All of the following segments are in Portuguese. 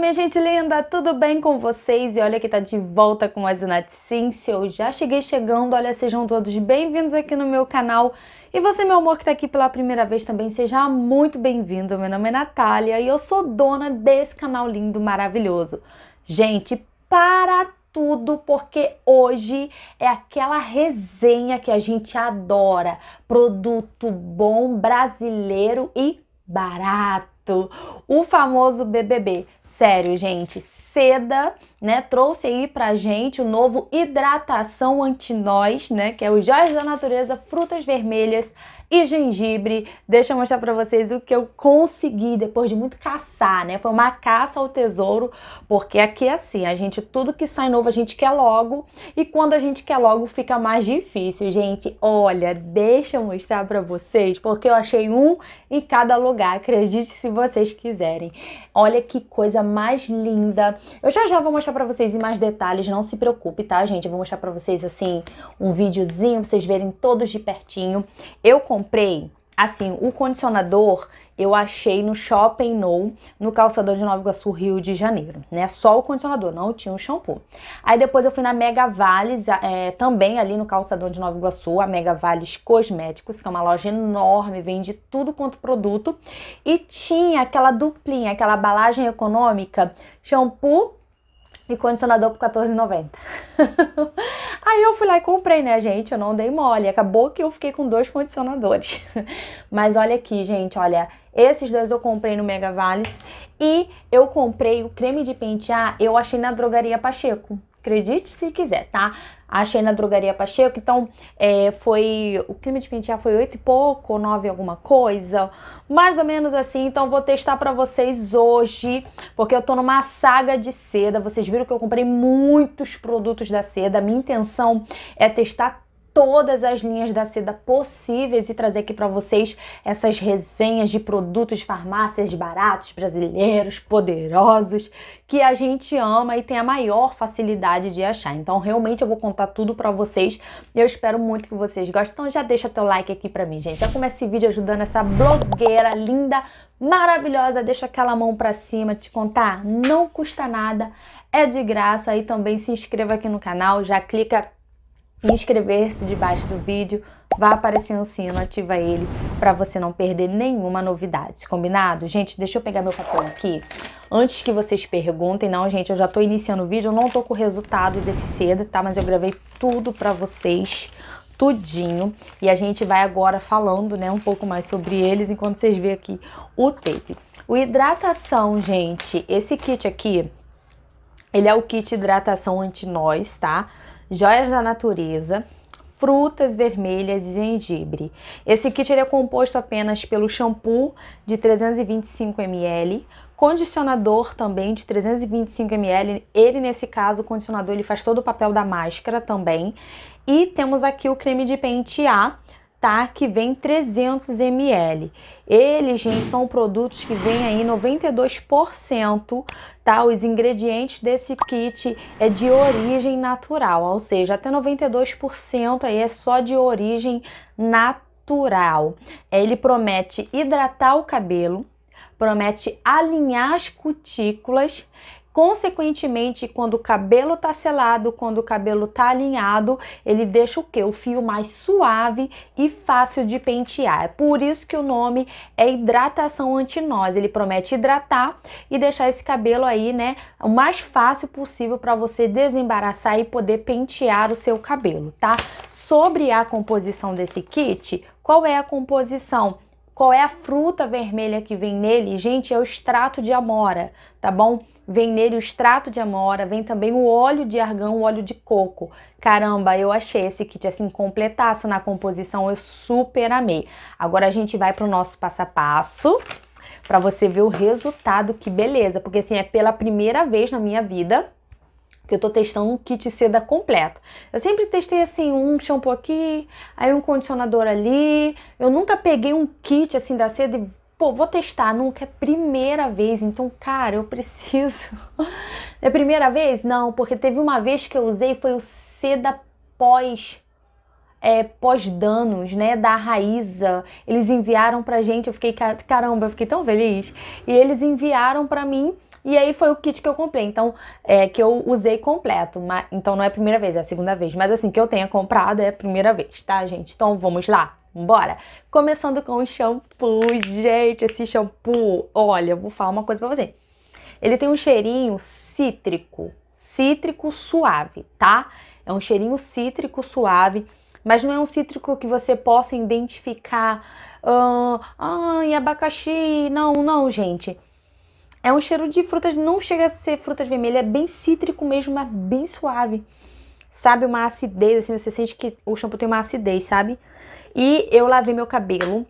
minha gente linda, tudo bem com vocês? E olha que tá de volta com mais uma Ciência. Eu já cheguei chegando, olha, sejam todos bem-vindos aqui no meu canal. E você, meu amor, que tá aqui pela primeira vez também, seja muito bem-vindo. Meu nome é Natália e eu sou dona desse canal lindo, maravilhoso. Gente, para tudo, porque hoje é aquela resenha que a gente adora. Produto bom, brasileiro e barato o famoso BBB. Sério, gente, Seda, né, trouxe aí pra gente o novo hidratação antinós, né, que é o Jorge da Natureza Frutas Vermelhas e gengibre. Deixa eu mostrar para vocês o que eu consegui depois de muito caçar, né? Foi uma caça ao tesouro, porque aqui é assim, a gente tudo que sai novo a gente quer logo e quando a gente quer logo fica mais difícil, gente. Olha, deixa eu mostrar para vocês, porque eu achei um em cada lugar, acredite se vocês quiserem. Olha que coisa mais linda. Eu já já vou mostrar para vocês em mais detalhes, não se preocupe, tá, gente? Eu vou mostrar para vocês assim um videozinho, pra vocês verem todos de pertinho. Eu comprei comprei, assim, o condicionador eu achei no Shopping No, no calçador de Nova Iguaçu, Rio de Janeiro, né? Só o condicionador, não tinha o shampoo. Aí depois eu fui na Mega Vales, é, também ali no calçador de Nova Iguaçu, a Mega Vales Cosméticos, que é uma loja enorme, vende tudo quanto produto. E tinha aquela duplinha, aquela balagem econômica, shampoo e condicionador por R$14,90. Aí eu fui lá e comprei, né, gente? Eu não dei mole. Acabou que eu fiquei com dois condicionadores. Mas olha aqui, gente, olha. Esses dois eu comprei no Mega Vales. E eu comprei o creme de pentear, eu achei na Drogaria Pacheco. Acredite se quiser, tá? Achei na drogaria Pacheco, então é, foi. O creme de pentear foi oito e pouco, nove alguma coisa, mais ou menos assim. Então vou testar para vocês hoje, porque eu tô numa saga de seda. Vocês viram que eu comprei muitos produtos da seda. minha intenção é testar todas as linhas da seda possíveis e trazer aqui para vocês essas resenhas de produtos de farmácias baratos, brasileiros, poderosos, que a gente ama e tem a maior facilidade de achar. Então, realmente eu vou contar tudo para vocês. Eu espero muito que vocês gostem. Então, já deixa teu like aqui para mim, gente. Já começa esse vídeo ajudando essa blogueira linda, maravilhosa. Deixa aquela mão para cima, te contar, não custa nada, é de graça. E também se inscreva aqui no canal, já clica inscrever-se debaixo do vídeo, vai aparecer um assim, sino, ativa ele para você não perder nenhuma novidade, combinado? Gente, deixa eu pegar meu papel aqui. Antes que vocês perguntem, não, gente, eu já tô iniciando o vídeo, eu não tô com o resultado desse cedo, tá? Mas eu gravei tudo para vocês, tudinho. E a gente vai agora falando, né, um pouco mais sobre eles, enquanto vocês veem aqui o tape. O hidratação, gente, esse kit aqui, ele é o kit hidratação anti-nós, tá? Tá? joias da natureza, frutas vermelhas e gengibre. Esse kit é composto apenas pelo shampoo de 325 ml, condicionador também de 325 ml. Ele nesse caso, o condicionador ele faz todo o papel da máscara também. E temos aqui o creme de pentear tá? Que vem 300 ml. Eles, gente, são produtos que vêm aí 92%, tá? Os ingredientes desse kit é de origem natural, ou seja, até 92% aí é só de origem natural. É, ele promete hidratar o cabelo, promete alinhar as cutículas Consequentemente, quando o cabelo tá selado, quando o cabelo tá alinhado, ele deixa o que? O fio mais suave e fácil de pentear. É por isso que o nome é hidratação antinós. Ele promete hidratar e deixar esse cabelo aí, né, o mais fácil possível para você desembaraçar e poder pentear o seu cabelo, tá? Sobre a composição desse kit, qual é a composição? Qual é a fruta vermelha que vem nele? Gente, é o extrato de amora, tá bom? Vem nele o extrato de amora, vem também o óleo de argão, o óleo de coco. Caramba, eu achei esse kit assim completaço na composição, eu super amei. Agora a gente vai para o nosso passo a passo para você ver o resultado, que beleza, porque assim é pela primeira vez na minha vida porque eu tô testando um kit seda completo. Eu sempre testei assim, um shampoo aqui, aí um condicionador ali. Eu nunca peguei um kit assim da seda e, pô, vou testar, nunca é primeira vez. Então, cara, eu preciso. é primeira vez? Não, porque teve uma vez que eu usei foi o seda pós é, pós-danos, né, da Raíza. Eles enviaram pra gente, eu fiquei, caramba, eu fiquei tão feliz. E eles enviaram pra mim e aí foi o kit que eu comprei, então, é, que eu usei completo. Mas, então não é a primeira vez, é a segunda vez. Mas assim, que eu tenha comprado é a primeira vez, tá, gente? Então vamos lá. Bora! Começando com o shampoo, gente, esse shampoo, olha, eu vou falar uma coisa pra você. Ele tem um cheirinho cítrico, cítrico suave, tá? É um cheirinho cítrico suave, mas não é um cítrico que você possa identificar, ah, ai, abacaxi, não, não, gente. É um cheiro de frutas, não chega a ser frutas vermelhas, é bem cítrico mesmo, mas bem suave. Sabe, uma acidez, assim, você sente que o shampoo tem uma acidez, sabe? E eu lavei meu cabelo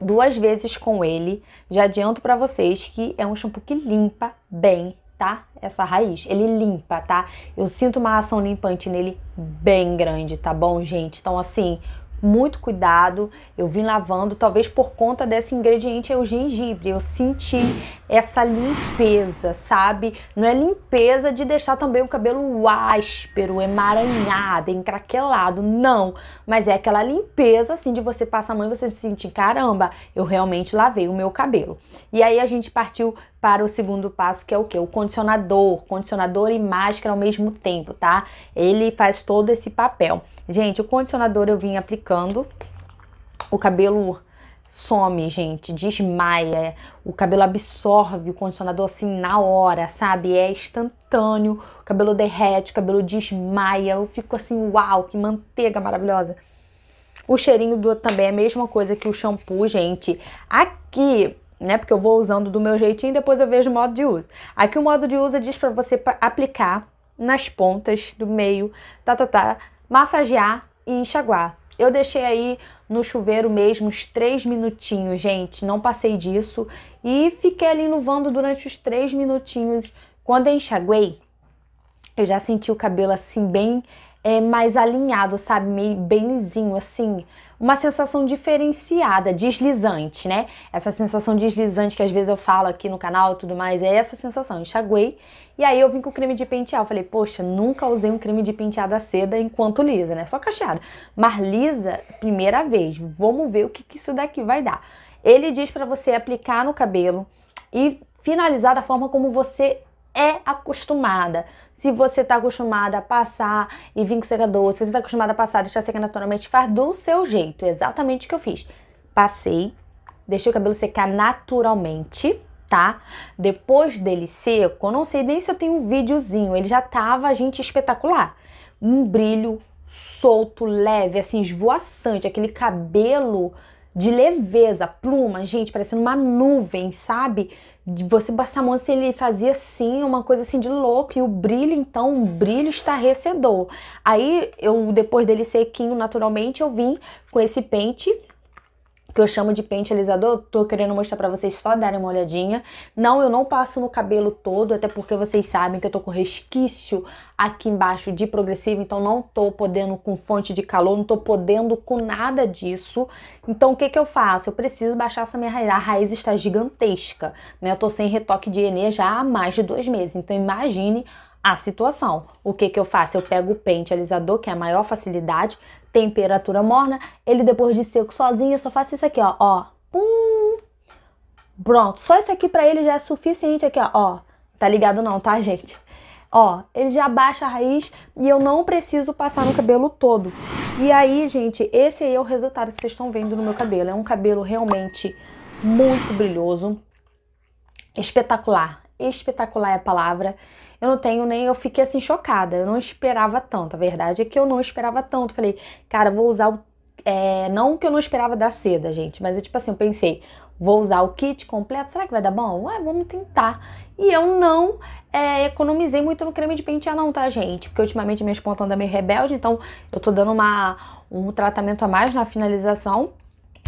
duas vezes com ele. Já adianto para vocês que é um shampoo que limpa bem, tá? Essa raiz, ele limpa, tá? Eu sinto uma ação limpante nele bem grande, tá bom, gente? Então, assim, muito cuidado. Eu vim lavando, talvez por conta desse ingrediente é o gengibre. Eu senti essa limpeza, sabe? Não é limpeza de deixar também o cabelo áspero, emaranhado, encraquelado, não. Mas é aquela limpeza, assim, de você passar a mão e você se sentir, caramba, eu realmente lavei o meu cabelo. E aí a gente partiu para o segundo passo, que é o que? O condicionador, condicionador e máscara ao mesmo tempo, tá? Ele faz todo esse papel. Gente, o condicionador eu vim aplicando, o cabelo some, gente, desmaia, o cabelo absorve o condicionador assim na hora, sabe? É instantâneo, o cabelo derrete, o cabelo desmaia, eu fico assim, uau, que manteiga maravilhosa. O cheirinho do também é a mesma coisa que o shampoo, gente. Aqui né? Porque eu vou usando do meu jeitinho e depois eu vejo o modo de uso. Aqui o modo de uso diz para você aplicar nas pontas do meio, tá, tá, tá, massagear e enxaguar. Eu deixei aí no chuveiro mesmo uns três minutinhos, gente, não passei disso. E fiquei ali no vando durante os três minutinhos. Quando eu enxaguei, eu já senti o cabelo assim bem é, mais alinhado, sabe? Meio bem lisinho, assim. Uma sensação diferenciada, deslizante, né? Essa sensação deslizante que às vezes eu falo aqui no canal e tudo mais, é essa sensação. Enxaguei e aí eu vim com o creme de pentear. Eu falei, poxa, nunca usei um creme de penteada seda enquanto lisa, né? Só cacheada. Mas lisa, primeira vez. Vamos ver o que, que isso daqui vai dar. Ele diz para você aplicar no cabelo e finalizar da forma como você é acostumada. Se você está acostumada a passar e vir com secador, se você está acostumada a passar e deixar secar naturalmente, faz do seu jeito. Exatamente o que eu fiz. Passei, deixei o cabelo secar naturalmente, tá? Depois dele seco, eu não sei nem se eu tenho um videozinho, ele já tava, gente, espetacular. Um brilho solto, leve, assim, esvoaçante, aquele cabelo de leveza, pluma, gente, parecendo uma nuvem, sabe? De você passar a mão assim, ele fazia assim, uma coisa assim de louco, e o brilho, então, um brilho estarrecedor. Aí, eu, depois dele sequinho, naturalmente, eu vim com esse pente que eu chamo de pente alisador. tô querendo mostrar para vocês só darem uma olhadinha. Não, eu não passo no cabelo todo, até porque vocês sabem que eu tô com resquício aqui embaixo de progressivo, então não tô podendo com fonte de calor, não tô podendo com nada disso. Então o que que eu faço? Eu preciso baixar essa minha raiz, a raiz está gigantesca, né? Eu tô sem retoque de ene já há mais de dois meses, então imagine a situação. O que, que eu faço? Eu pego o pente, alisador que é a maior facilidade, temperatura morna, ele depois de seco sozinho, eu só faço isso aqui, ó, ó. Pum. Pronto, só isso aqui pra ele já é suficiente aqui, ó, ó. Tá ligado não, tá, gente? Ó, ele já baixa a raiz e eu não preciso passar no cabelo todo. E aí, gente, esse aí é o resultado que vocês estão vendo no meu cabelo. É um cabelo realmente muito brilhoso, espetacular. Espetacular é a palavra eu não tenho nem. Eu fiquei assim chocada. Eu não esperava tanto. A verdade é que eu não esperava tanto. Falei, cara, vou usar o. É, não que eu não esperava dar seda, gente, mas eu, é tipo assim, eu pensei, vou usar o kit completo, será que vai dar bom? Ué, vamos tentar. E eu não é, economizei muito no creme de pentear não, tá, gente? Porque ultimamente minhas pontas andam meio rebelde, então eu tô dando uma, um tratamento a mais na finalização.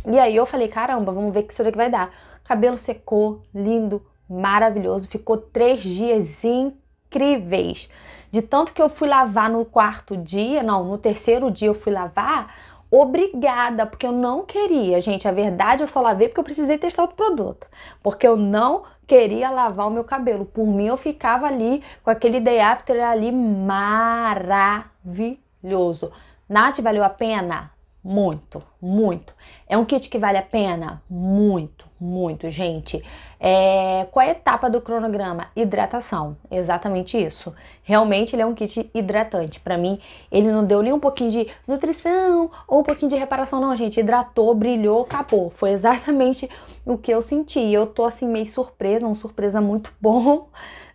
E aí eu falei, caramba, vamos ver que isso daqui vai dar. cabelo secou, lindo, maravilhoso, ficou três dias incrível incríveis. De tanto que eu fui lavar no quarto dia, não, no terceiro dia eu fui lavar, obrigada, porque eu não queria, gente. A verdade, eu só lavei porque eu precisei testar o produto. Porque eu não queria lavar o meu cabelo. Por mim, eu ficava ali com aquele day after ali maravilhoso. Nath, valeu a pena? Muito, muito. É um kit que vale a pena? Muito, muito, gente. É, qual é a etapa do cronograma? Hidratação, exatamente isso. Realmente ele é um kit hidratante. Para mim, ele não deu nem um pouquinho de nutrição ou um pouquinho de reparação, não, gente. Hidratou, brilhou, acabou. Foi exatamente o que eu senti. Eu tô assim meio surpresa, uma surpresa muito bom,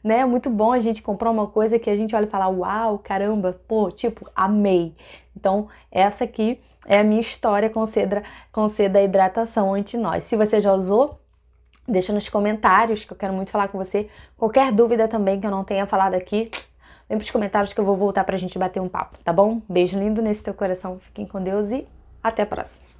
né? Muito bom a gente comprar uma coisa que a gente olha e fala, uau, caramba, pô, tipo, amei. Então, essa aqui é a minha história com seda, com seda hidratação anti-nós. Se você já usou, Deixa nos comentários, que eu quero muito falar com você. Qualquer dúvida também que eu não tenha falado aqui, vem pros comentários que eu vou voltar pra gente bater um papo, tá bom? Beijo lindo nesse teu coração, fiquem com Deus e até a próxima.